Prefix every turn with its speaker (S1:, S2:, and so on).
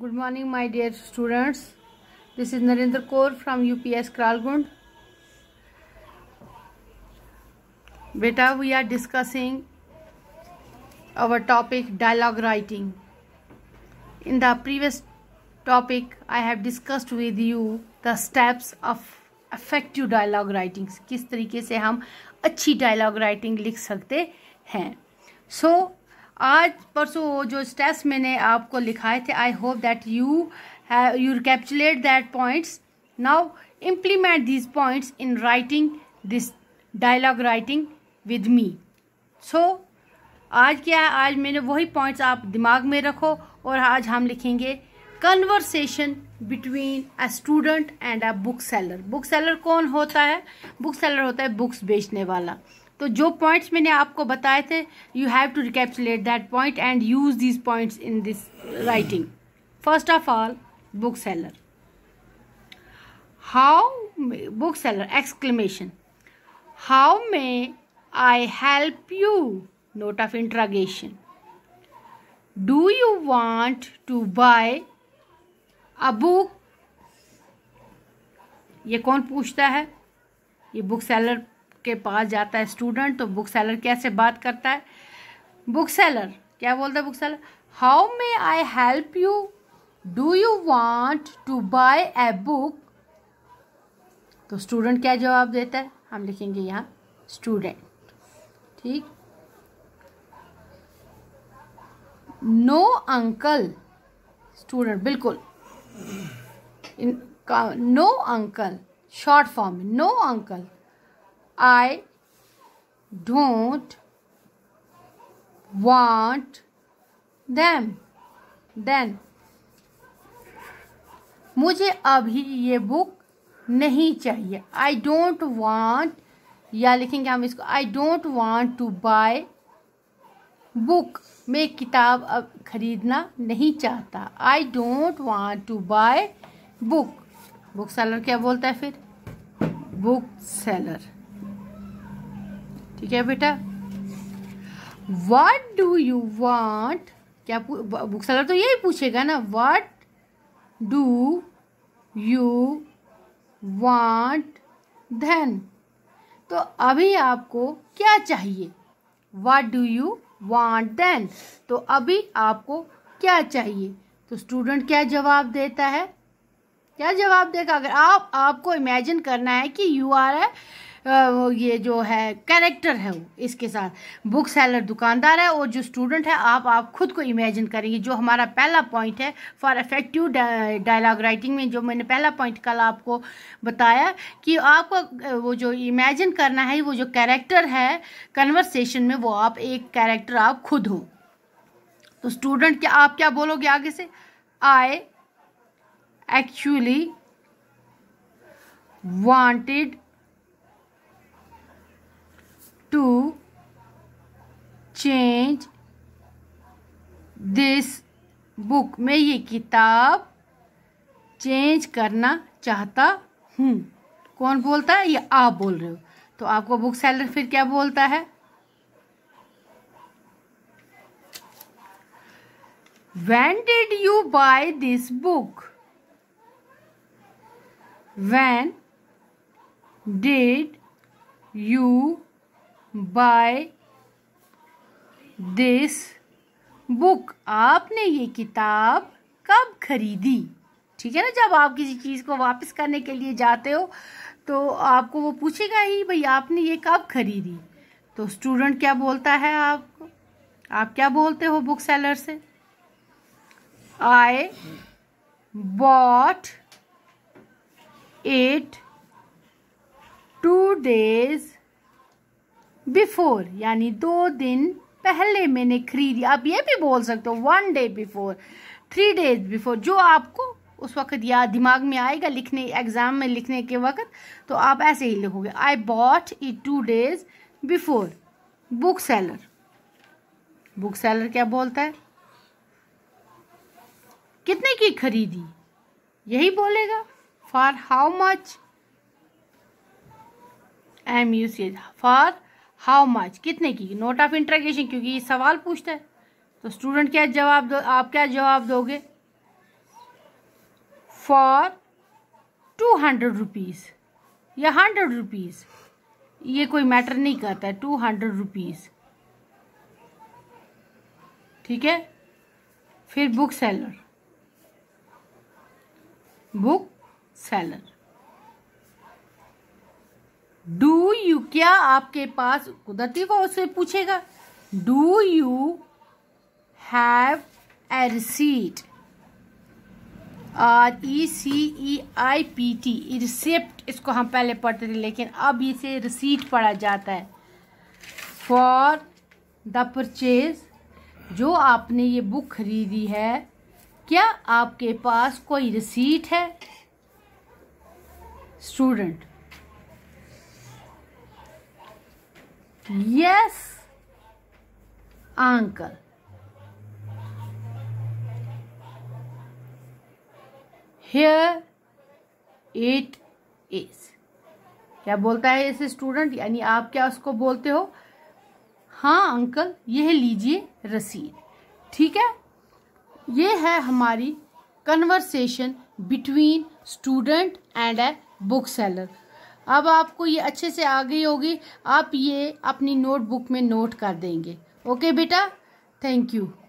S1: Good morning my dear students this is Narendra Kaur from UPS Kralgund बेटा we are discussing our topic dialogue writing in the previous topic I have discussed with you the steps of effective dialogue writing किस तरीके से हम अच्छी dialogue writing लिख सकते हैं सो आज परसों जो स्टेप्स मैंने आपको लिखाए थे I hope that you you capsulate that points now implement these points in writing this dialogue writing with me so आज क्या है आज मैंने वही पॉइंट्स आप दिमाग में रखो और आज हम लिखेंगे conversation between a student and a book seller book seller कौन होता है बुक सेलर होता है बुक्स बेचने वाला तो जो पॉइंट्स मैंने आपको बताए थे you have to recapsulate that point and use these points in this writing first of all book seller how book seller exclamation how may I help you note of interrogation do you want to buy a book ये कौन पूछता है ये book seller के पास जाता है student तो book seller कैसे बात करता है बुक सेलर क्या बोलता है book seller how may I help you do you want to buy a book तो स्टूडेंट क्या जवाब देता है हम लिखेंगे यहाँ स्टूडेंट ठीक नो अंकल स्टूडेंट बिल्कुल no uncle short form no uncle I don't want them then मुझे अभी ये बुक नहीं चाहिए आई डोंट वांट या लिखेंगे हम इसको I don't want to buy book मैं किताब अब खरीदना नहीं चाहता I don't want to buy book. Book seller क्या बोलता है फिर बुक सेलर ठीक है बेटा वट डू यू वॉन्ट क्या बुक सेलर तो यही पूछेगा ना वट डू यू वॉन्ट धन तो अभी आपको क्या चाहिए what do you want then तो अभी आपको क्या चाहिए तो स्टूडेंट क्या जवाब देता है क्या जवाब देगा अगर आप आपको इमेजिन करना है कि यू आर ए ये जो है कैरेक्टर है वो इसके साथ बुक सेलर दुकानदार है और जो स्टूडेंट है आप आप खुद को इमेजिन करेंगे जो हमारा पहला पॉइंट है फॉर इफेक्टिव डायलॉग राइटिंग में जो मैंने पहला पॉइंट कल आपको बताया कि आपको वो जो इमेजिन करना है वो जो कैरेक्टर है कन्वर्सेशन में वो आप एक कैरेक्टर आप खुद हो तो स्टूडेंट क्या आप क्या बोलोगे आगे से I actually wanted to change this book मैं ये किताब चेंज करना चाहता हूँ कौन बोलता है ये आप बोल रहे हो तो आपको बुक सेलर फिर क्या बोलता है when did you buy this book when did you buy this book आपने ये किताब कब खरीदी ठीक है ना जब आप किसी चीज़ को वापस करने के लिए जाते हो तो आपको वो पूछेगा ही भाई आपने ये कब खरीदी तो स्टूडेंट क्या बोलता है आपको आप क्या बोलते हो बुक सेलर से I bought it two days before यानी दो दिन पहले मैंने खरीदी आप ये भी बोल सकते हो one day before three days before जो आपको उस वक्त याद दिमाग में आएगा लिखने एग्ज़ाम में लिखने के वक्त तो आप ऐसे ही लिखोगे I bought it two days before book seller book seller क्या बोलता है कितने की खरीदी यही बोलेगा for how much M U C for how much कितने की नोट ऑफ इंट्रागेशन क्योंकि ये सवाल पूछता है तो स्टूडेंट क्या जवाब दो आप क्या जवाब दोगे फॉर टू हंड्रेड रुपीज़ या हंड्रेड रुपीज़ ये कोई मैटर नहीं करता है टू हंड्रेड रुपीज़ ठीक है फिर book seller book seller do you क्या आपके पास कुदरती वो उससे पूछेगा do you have a receipt R E C E I P T receipt इसको हम पहले पढ़ते थे लेकिन अब इसे रिसीट पढ़ा जाता है फॉर द परचेज जो आपने ये बुक खरीदी है क्या आपके पास कोई रिसीट है student Yes, uncle. Here it is. क्या बोलता है इसे स्टूडेंट यानी आप क्या उसको बोलते हो हाँ अंकल यह लीजिए रसीद ठीक है ये है हमारी conversation between student and a book seller अब आपको ये अच्छे से आ गई होगी आप ये अपनी नोटबुक में नोट कर देंगे ओके बेटा थैंक यू